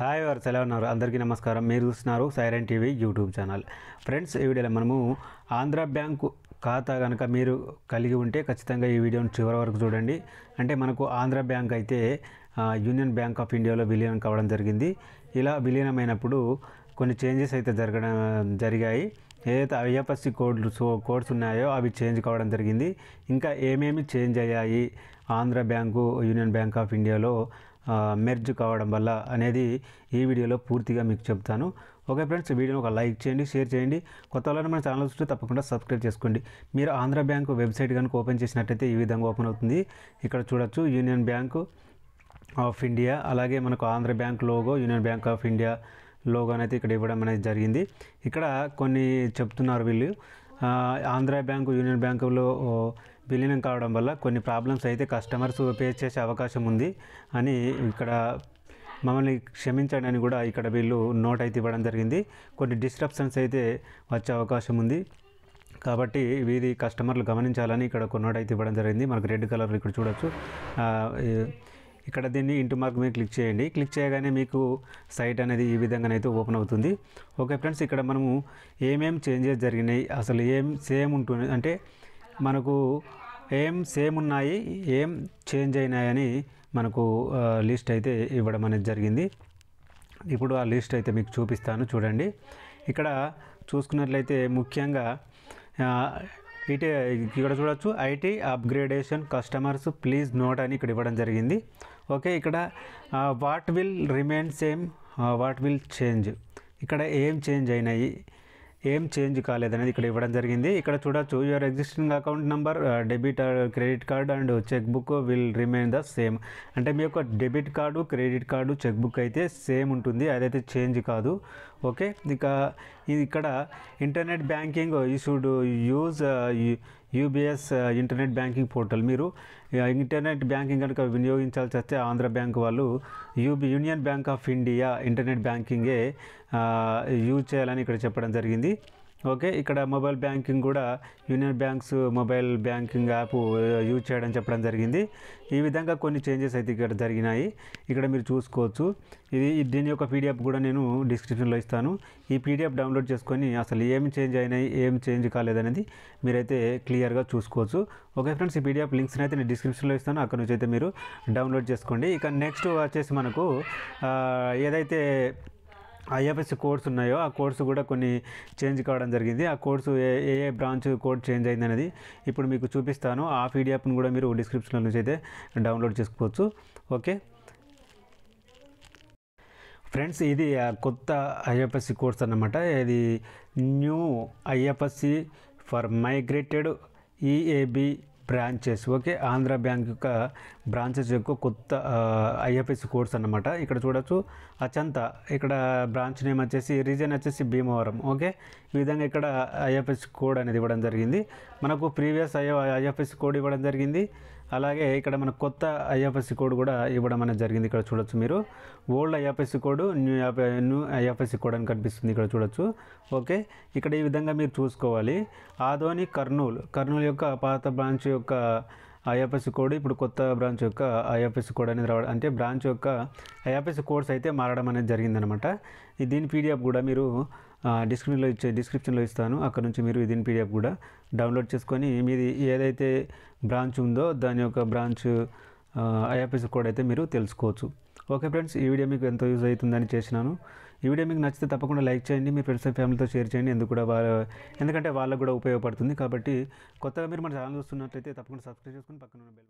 hi వారు ఎలా ఉన్నారు అందరికీ నమస్కారం మీరు చూస్తున్నారు siren TV YouTube channel friends ఈ వీడియోలో మనము ఆంధ్ర బ్యాంకు ఖాతా కనుక మీరు కలిగి ఉంటే ఖచ్చితంగా ఈ వీడియోను చివరి వరకు చూడండి అంటే మనకు ఆంధ్ర బ్యాంక్ అయితే యూనియన్ బ్యాంక్ ఆఫ్ ఇండియాలో విలీనం కావడం జరిగింది ఇలా విలీనమైనప్పుడు కొన్ని చేంజెస్ అయితే జరగడం జరిగాయి ఏదైతే ఐఎఫ్ఎస్సి కోడ్లు కోడ్స్ ఉన్నాయో అవి చేంజ్ కావడం జరిగింది ఇంకా ఏమేమి చేంజ్ అయ్యాయి Andhra bank union bank of ఇండియాలో మెర్జ్ కావడం వల్ల అనేది ఈ వీడియోలో పూర్తిగా మీకు చెప్తాను ఓకే ఫ్రెండ్స్ వీడియోని ఒక లైక్ చేయండి షేర్ చేయండి కొత్త వాళ్ళని మన ఛానల్ చూస్తే తప్పకుండా సబ్స్క్రైబ్ చేసుకోండి మీరు ఆంధ్ర బ్యాంకు వెబ్సైట్ కనుక ఓపెన్ చేసినట్టయితే ఈ విధంగా ఓపెన్ అవుతుంది ఇక్కడ చూడొచ్చు యూనియన్ బ్యాంకు ఆఫ్ ఇండియా అలాగే మనకు Andhra bank logo union bank of India logo అనేది ఇక్కడ ఇవ్వడం అనేది జరిగింది ఇక్కడ కొన్ని చెప్తున్నారు వీళ్ళు ఆంధ్ర బ్యాంకు యూనియన్ బ్యాంకులో విలీనం కావడం వల్ల కొన్ని ప్రాబ్లమ్స్ అయితే కస్టమర్స్ పే చేసే అవకాశం ఉంది అని ఇక్కడ మమ్మల్ని క్షమించండి అని కూడా ఇక్కడ వీళ్ళు నోట్ అయితే ఇవ్వడం జరిగింది కొన్ని డిస్ట్రప్షన్స్ అయితే వచ్చే అవకాశం ఉంది కాబట్టి వీధి కస్టమర్లు గమనించాలని ఇక్కడ అయితే ఇవ్వడం జరిగింది మనకు రెడ్ కలర్ ఇక్కడ చూడొచ్చు ఇక్కడ దీన్ని ఇంటి మార్క్ మీద క్లిక్ చేయండి క్లిక్ చేయగానే మీకు సైట్ అనేది ఈ విధంగానైతే ఓపెన్ అవుతుంది ఓకే ఫ్రెండ్స్ ఇక్కడ మనము ఏమేం చేంజెస్ జరిగినాయి అసలు ఏం సేమ్ ఉంటుంది అంటే మనకు ఏం సేమ్ ఉన్నాయి ఏం చేంజ్ అయినాయని మనకు లిస్ట్ అయితే ఇవ్వడం అనేది జరిగింది ఇప్పుడు ఆ లిస్ట్ అయితే మీకు చూపిస్తాను చూడండి ఇక్కడ చూసుకున్నట్లయితే ముఖ్యంగా ఇటే ఇక్కడ చూడొచ్చు IT upgradation customers please note అని ఇక్కడ ఇవ్వడం జరిగింది ఓకే ఇక్కడ what will remain same what will change ఇక్కడ ఏం చేంజ్ అయినాయి ఏం చేంజ్ కాలేదనేది ఇక్కడ ఇవ్వడం జరిగింది ఇక్కడ చూడొచ్చు your existing account number debit credit card and check book will remain the same అంటే మీ యొక్క debit card credit card check book అయితే సేమ్ ఉంటుంది అదైతే చేంజ్ కాదు ఓకే ఇక ఇక్కడ internet banking you should use UBS internet banking portal మీరు ఇంటర్నెట్ బ్యాంకింగ్ కనుక వినియోగించాల్సి వస్తే ఆంధ్ర బ్యాంక్ వాళ్ళు UB union bank of India internet బ్యాంకింగే యూజ్ చేయాలని ఇక్కడ చెప్పడం జరిగింది ఓకే ఇక్కడ మొబైల్ బ్యాంకింగ్ కూడా union banks mobile banking app use చేయడం చెప్పడం జరిగింది ఈ విధంగా కొన్ని చేంజెస్ అయితే ఇక్కడ జరిగినాయి ఇక్కడ మీరు చూసుకోవచ్చు ఇది దీని యొక్క పీడిఎఫ్ కూడా నేను డిస్క్రిప్షన్లో ఇస్తాను ఈ పీడిఎఫ్ డౌన్లోడ్ చేసుకొని అసలు ఏం చేంజ్ అయినాయి ఏం చేంజ్ కాలేదనేది మీరైతే క్లియర్గా చూసుకోవచ్చు ఓకే ఫ్రెండ్స్ ఈ పీడిఎఫ్ లింక్స్ని అయితే నేను డిస్క్రిప్షన్లో ఇస్తాను అక్కడ నుంచి అయితే మీరు డౌన్లోడ్ చేసుకోండి ఇక నెక్స్ట్ వచ్చేసి మనకు ఏదైతే ఐఎఫ్ఎస్సి కోడ్స్ ఉన్నాయో ఆ కోడ్స్ కూడా కొన్ని చేంజ్ కావడం జరిగింది ఆ కోడ్స్ ఏ ఏ బ్రాంచ్ కోడ్ చేంజ్ అయింది అనేది ఇప్పుడు మీకు చూపిస్తాను ఆ పీడిఎఫ్ను కూడా మీరు డిస్క్రిప్షన్లో నుంచి అయితే డౌన్లోడ్ చేసుకోవచ్చు ఓకే ఫ్రెండ్స్ ఇది కొత్త ఐఎఫ్ఎస్సి కోర్స్ అన్నమాట ఇది new IFSC for migrated EAB branches okay Andhra bank యొక్క బ్రాంచెస్ యొక్క కొత్త ఐఎఫ్ఎస్ కోడ్స్ అనమాట ఇక్కడ చూడొచ్చు అచంత ఇక్కడ బ్రాంచ్ నేమ్ వచ్చేసి రీజన్ వచ్చేసి భీమవరం ఓకే ఈ విధంగా ఇక్కడ ఐఎఫ్ఎస్ కోడ్ అనేది ఇవ్వడం జరిగింది మనకు ప్రీవియస్ ఐ ఐఎఫ్ఎస్ కోడ్ ఇవ్వడం జరిగింది అలాగే ఇక్కడ మన కొత్త ఐఎఫ్ఎస్సి కోడ్ కూడా ఇవ్వడం అనేది జరిగింది ఇక్కడ చూడొచ్చు మీరు old IFSC code new new IFSC code అని కనిపిస్తుంది ఇక్కడ చూడొచ్చు ఓకే ఇక్కడ ఈ విధంగా మీరు చూసుకోవాలి ఆదోని కర్నూల్ కర్నూల్ యొక్క పాత బ్రాంచ్ యొక్క ఐఎఫ్ఎస్సి కోడ్ ఇప్పుడు కొత్త బ్రాంచ్ యొక్క ఐఎఫ్ఎస్సి కోడ్ అనేది రావడం అంటే బ్రాంచ్ యొక్క ఐఎఫ్ఎస్సి కోడ్స్ అయితే మారడం అనేది జరిగిందనమాట దీని పీడిఎఫ్ కూడా మీరు డిస్క్రిప్షన్లో ఇచ్చే డిస్క్రిప్షన్లో ఇస్తాను అక్కడ నుంచి మీరు విదిన్ పీడిఎఫ్ కూడా డౌన్లోడ్ చేసుకొని మీది ఏదైతే బ్రాంచ్ ఉందో దాని యొక్క బ్రాంచ్ ఐఎఫ్ఎస్ కోడ్ అయితే మీరు తెలుసుకోవచ్చు ఓకే ఫ్రెండ్స్ ఈ వీడియో మీకు ఎంతో యూజ్ అవుతుందని చేసినాను ఈ వీడియో మీకు నచ్చితే తప్పకుండా లైక్ చేయండి మీ ఫ్రెండ్స్ అండ్ ఫ్యామిలీతో షేర్ చేయండి ఎందుకు కూడా వాళ్ళ ఎందుకంటే వాళ్ళకు కూడా ఉపయోగపడుతుంది కాబట్టి కొత్తగా మీరు మన ఛానల్ చూస్తున్నట్లయితే తప్పకుండా సబ్స్క్రైబ్ చేసుకుని పక్కన ఉన్న బెల్